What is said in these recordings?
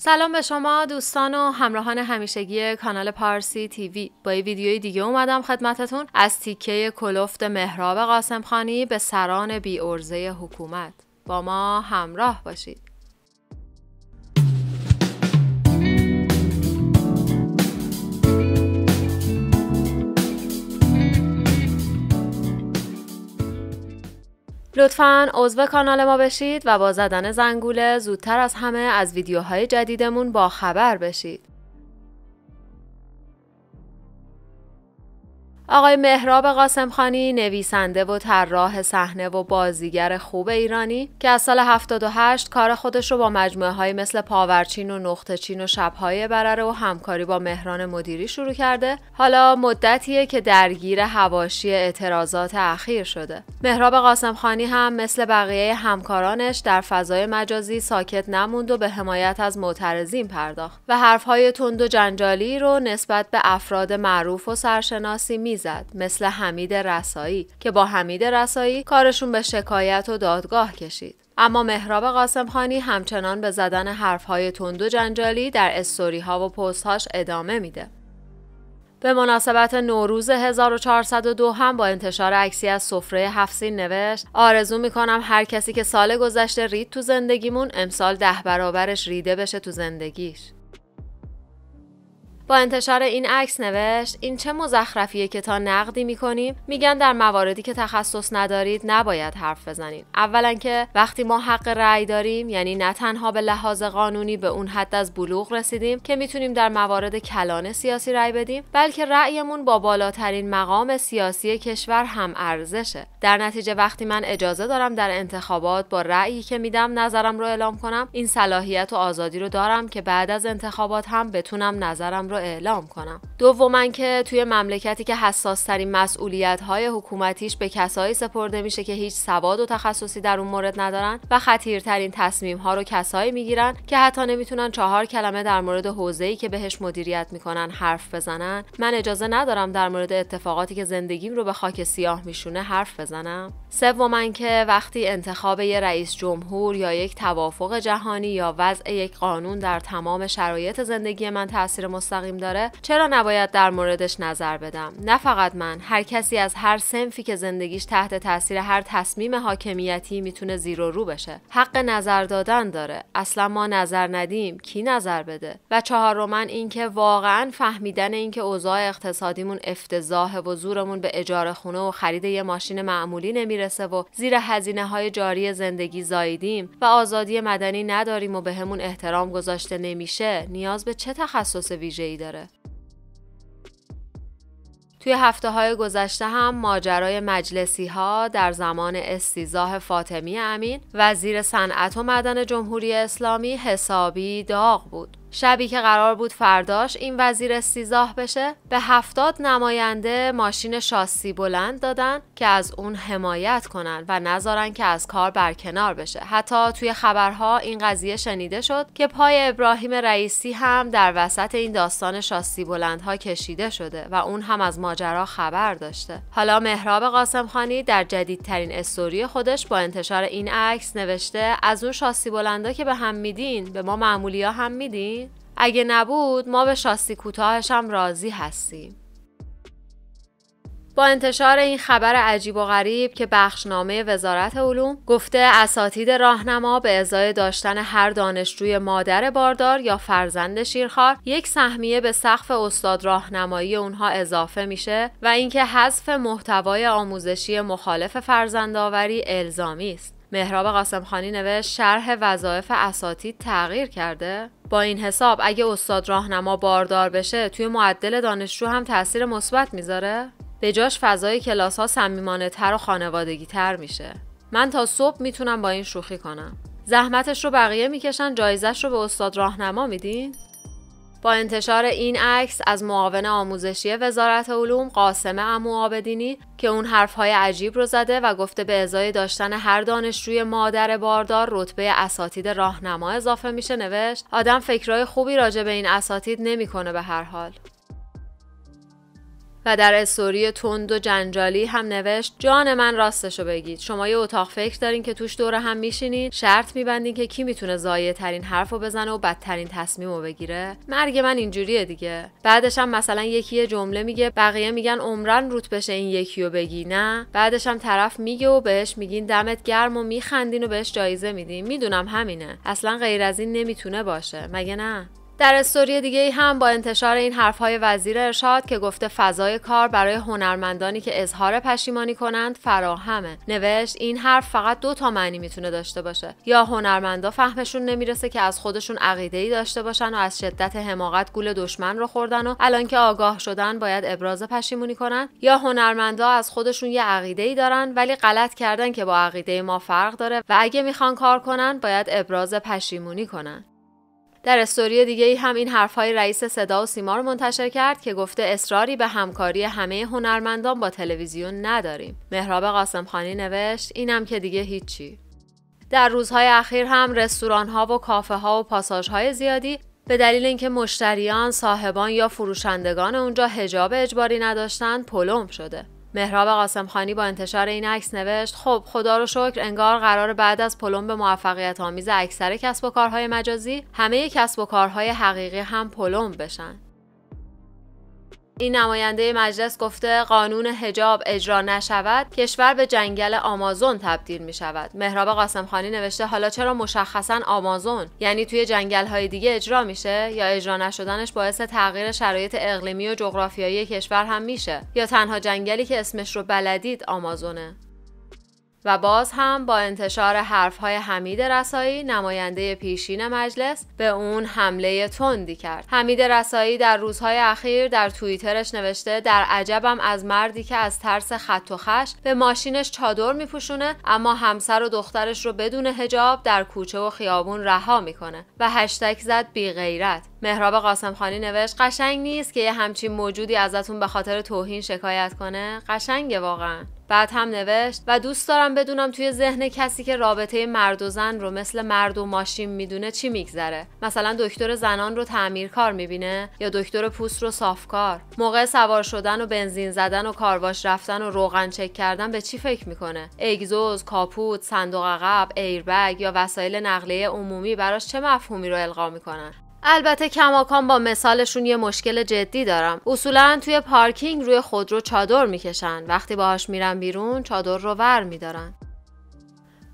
سلام به شما دوستان و همراهان همیشگی کانال پارسی تیوی با یه ویدیوی دیگه اومدم خدمتتون از تیکه کلفت مهراب قاسمخانی به سران بی ارزه حکومت با ما همراه باشید لطفا عضو کانال ما بشید و با زدن زنگوله زودتر از همه از ویدیوهای جدیدمون با خبر بشید. آقای مهراب قاسمخانی نویسنده و طراح صحنه و بازیگر خوب ایرانی که از سال 78 کار خودش رو با مجموعه های مثل پاورچین و نقطه چین و شبهای برره و همکاری با مهران مدیری شروع کرده حالا مدتیه که درگیر هواشی اعتراضات اخیر شده مهراب قاسمخانی هم مثل بقیه همکارانش در فضای مجازی ساکت نموند و به حمایت از معترضین پرداخت و حرفهای تند و جنجالی رو نسبت به افراد معروف و سرشناسی می مثل حمید رسایی که با حمید رسایی کارشون به شکایت و دادگاه کشید اما مهراب قاسمخانی همچنان به زدن حرفهای تند و جنجالی در استوری ها و پست هاش ادامه میده به مناسبت نوروز 1402 هم با انتشار عکسی از سفره هفسین نوشت آرزو میکنم هر کسی که سال گذشته رید تو زندگیمون امسال ده برابرش ریده بشه تو زندگیش با انتشار این عکس نوشت این چه مزخرفیه که تا نقدی میکنیم میگن در مواردی که تخصص ندارید نباید حرف بزنید اولا که وقتی ما حق رأی داریم یعنی نه تنها به لحاظ قانونی به اون حد از بلوغ رسیدیم که میتونیم در موارد کلان سیاسی رأی بدیم بلکه رأیمون با بالاترین مقام سیاسی کشور هم ارزشه در نتیجه وقتی من اجازه دارم در انتخابات با رأیی که میدم نظرم رو اعلام کنم این صلاحیت و آزادی رو دارم که بعد از انتخابات هم بتونم نظرم رو اعلام کنم من که توی مملکتی که حساس ترین مسئولیت های حکومتیش به کسایی سپرده میشه که هیچ سواد و تخصصی در اون مورد ندارن و خطیرترین تصمیم ها رو کسایی میگیرن که حتی نمیتونن چهار کلمه در مورد ای که بهش مدیریت میکنن حرف بزنن من اجازه ندارم در مورد اتفاقاتی که زندگیم رو به خاک سیاه میشونه حرف بزنم من که وقتی انتخاب یه رئیس جمهور یا یک توافق جهانی یا وضع یک قانون در تمام شرایط زندگی من تاثیر مستقیم داره چرا نباید در موردش نظر بدم نه فقط من هر کسی از هر سنفی که زندگیش تحت تاثیر هر تصمیم حاکمیتی میتونه زیر و رو بشه حق نظر دادن داره اصلا ما نظر ندیم کی نظر بده و چهارم اینکه واقعا فهمیدن اینکه اوضاع اقتصادیمون افتضاح و زورمون به اجاره خونه و خرید یه ماشین معمولی نمی میرسه و زیر هزینه های جاری زندگی زاییدیم و آزادی مدنی نداریم و بهمون به احترام گذاشته نمیشه نیاز به چه تخصص ویژه‌ای داره توی هفته های گذشته هم ماجرای مجلسی ها در زمان استیزاه فاطمی امین وزیر صنعت و مدن جمهوری اسلامی حسابی داغ بود شبی که قرار بود فرداش این وزیر سیزاه بشه به هفتاد نماینده ماشین شاسی بلند دادن که از اون حمایت کنن و نذارن که از کار برکنار بشه حتی توی خبرها این قضیه شنیده شد که پای ابراهیم رئیسی هم در وسط این داستان شاسی بلندها کشیده شده و اون هم از ماجرا خبر داشته حالا مهراب قاسمخانی در جدیدترین استوری خودش با انتشار این عکس نوشته از اون شاسی بلندا که به هم میدین به ما معمولیا هم میدین اگه نبود ما به شاسی کوتاهش هم راضی هستیم. با انتشار این خبر عجیب و غریب که بخشنامه وزارت علوم گفته اساتید راهنما به ازای داشتن هر دانشجوی مادر باردار یا فرزند شیرخوار یک سهمیه به سقف استاد راهنمایی اونها اضافه میشه و اینکه حذف محتوای آموزشی مخالف فرزندآوری الزامی است. مهراب قاسمخانی نوشت شرح وظایف اساتید تغییر کرده با این حساب اگه استاد راهنما باردار بشه توی معدل دانشجو هم تاثیر مثبت میذاره به جاش فضای کلاس ها سمیمانه تر و خانوادگی تر میشه من تا صبح میتونم با این شوخی کنم زحمتش رو بقیه میکشن جایزش رو به استاد راهنما میدین با انتشار این عکس از معاون آموزشی وزارت علوم قاسم آبدینی که اون حرفهای عجیب رو زده و گفته به ازای داشتن هر دانشجوی مادر باردار رتبه اساتید راهنما اضافه میشه نوشت آدم فکرهای خوبی راجع به این اساتید نمیکنه به هر حال و در استوری تند و جنجالی هم نوشت جان من راستشو بگید شما یه اتاق فکر دارین که توش دور هم میشینین شرط میبندین که کی میتونه زایه ترین حرفو بزنه و بدترین تصمیم بگیره مرگ من اینجوریه دیگه بعدش هم مثلا یکی یه جمله میگه بقیه میگن عمران روت بشه این یکیو بگی نه بعدش هم طرف میگه و بهش میگین دمت گرم و میخندین و بهش جایزه میدین میدونم همینه اصلا غیر از این نمیتونه باشه مگه نه در استوری دیگه هم با انتشار این حرف های وزیر ارشاد که گفته فضای کار برای هنرمندانی که اظهار پشیمانی کنند فراهمه نوشت این حرف فقط دو تا معنی میتونه داشته باشه یا هنرمندا فهمشون نمیرسه که از خودشون عقیده ای داشته باشن و از شدت حماقت گول دشمن رو خوردن و الان که آگاه شدن باید ابراز پشیمونی کنن یا هنرمندا از خودشون یه عقیده ای دارن ولی غلط کردن که با عقیده ما فرق داره و اگه میخوان کار کنن باید ابراز پشیمونی کنن در استوری دیگه ای هم این حرفهای رئیس صدا و سیما رو منتشر کرد که گفته اصراری به همکاری همه هنرمندان با تلویزیون نداریم. مهراب قاسمخانی نوشت اینم که دیگه هیچی. در روزهای اخیر هم رستوران ها و کافه ها و پاساژ های زیادی به دلیل اینکه مشتریان، صاحبان یا فروشندگان اونجا هجاب اجباری نداشتند پلم شده. مهراب خانی با انتشار این عکس نوشت خب خدا رو شکر انگار قرار بعد از به موفقیت آمیز اکثر کسب و کارهای مجازی همه کسب و کارهای حقیقی هم پلم بشن این نماینده مجلس گفته قانون هجاب اجرا نشود کشور به جنگل آمازون تبدیل می شود مهراب قاسمخانی نوشته حالا چرا مشخصا آمازون یعنی توی جنگل های دیگه اجرا میشه یا اجرا نشدنش باعث تغییر شرایط اقلیمی و جغرافیایی کشور هم میشه یا تنها جنگلی که اسمش رو بلدید آمازونه و باز هم با انتشار های حمید رسایی نماینده پیشین مجلس به اون حمله تندی کرد حمید رسایی در روزهای اخیر در توییترش نوشته در عجبم از مردی که از ترس خط و خش به ماشینش چادر میپوشونه اما همسر و دخترش رو بدون هجاب در کوچه و خیابون رها میکنه و هشتک زد بی غیرت مهراب قاسمخانی نوشت قشنگ نیست که یه همچین موجودی ازتون به خاطر توهین شکایت کنه قشنگه واقعا بعد هم نوشت و دوست دارم بدونم توی ذهن کسی که رابطه مرد و زن رو مثل مرد و ماشین میدونه چی میگذره مثلا دکتر زنان رو تعمیرکار میبینه یا دکتر پوست رو صافکار موقع سوار شدن و بنزین زدن و کارواش رفتن و روغن چک کردن به چی فکر میکنه اگزوز کاپوت صندوق عقب ایربگ یا وسایل نقلیه عمومی براش چه مفهومی رو القا میکنن البته کماکان با مثالشون یه مشکل جدی دارم اصولا توی پارکینگ روی خودرو چادر میکشن وقتی باهاش میرن بیرون چادر رو ور میدارن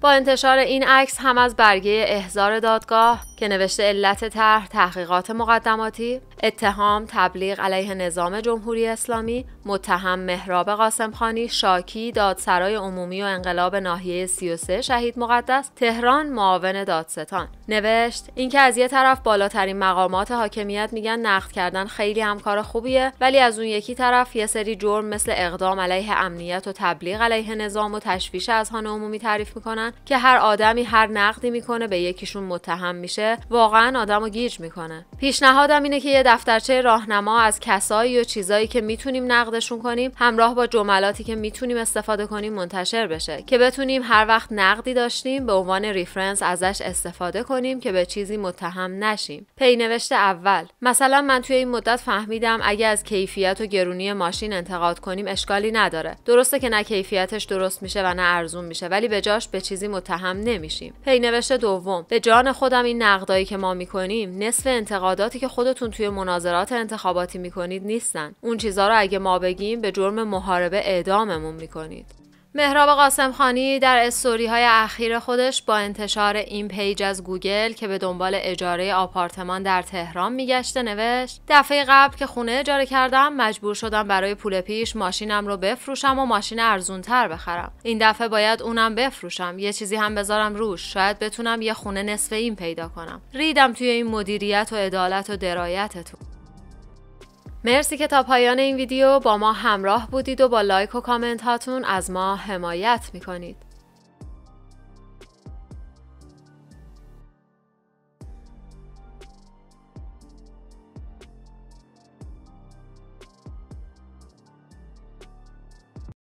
با انتشار این عکس هم از برگه احزار دادگاه که نوشته علت طرح تحقیقات مقدماتی اتهام تبلیغ علیه نظام جمهوری اسلامی متهم مهراب قاسمخانی شاکی دادسرای عمومی و انقلاب ناحیه 33 شهید مقدس تهران معاون دادستان نوشت اینکه از یه طرف بالاترین مقامات حاکمیت میگن نقد کردن خیلی هم کار خوبیه ولی از اون یکی طرف یه سری جرم مثل اقدام علیه امنیت و تبلیغ علیه نظام و تشویش اذهان عمومی تعریف میکنن که هر آدمی هر نقدی میکنه به یکیشون متهم میشه واقعا آدم رو گیج میکنه پیشنهادم اینه که یه دفترچه راهنما از کسایی و چیزایی که میتونیم نقدشون کنیم همراه با جملاتی که میتونیم استفاده کنیم منتشر بشه که بتونیم هر وقت نقدی داشتیم به عنوان ریفرنس ازش استفاده کنیم که به چیزی متهم نشیم پینوشت اول مثلا من توی این مدت فهمیدم اگه از کیفیت و گرونی ماشین انتقاد کنیم اشکالی نداره درسته که نه کیفیتش درست میشه و نه ارزون میشه ولی به جاش به چیزی متهم نمیشیم پینوشت دوم به جان خودم این نقدایی که ما میکنیم نصف انتقاداتی که خودتون توی مناظرات انتخاباتی میکنید نیستن اون چیزها رو اگه ما بگیم به جرم محاربه اعداممون میکنید مهراب خانی در استوری های اخیر خودش با انتشار این پیج از گوگل که به دنبال اجاره آپارتمان در تهران میگشته نوشت دفعه قبل که خونه اجاره کردم مجبور شدم برای پول پیش ماشینم رو بفروشم و ماشین ارزونتر بخرم این دفعه باید اونم بفروشم یه چیزی هم بذارم روش شاید بتونم یه خونه نصف این پیدا کنم ریدم توی این مدیریت و عدالت و درایتتون مرسی که تا پایان این ویدیو با ما همراه بودید و با لایک و کامنت هاتون از ما حمایت میکنید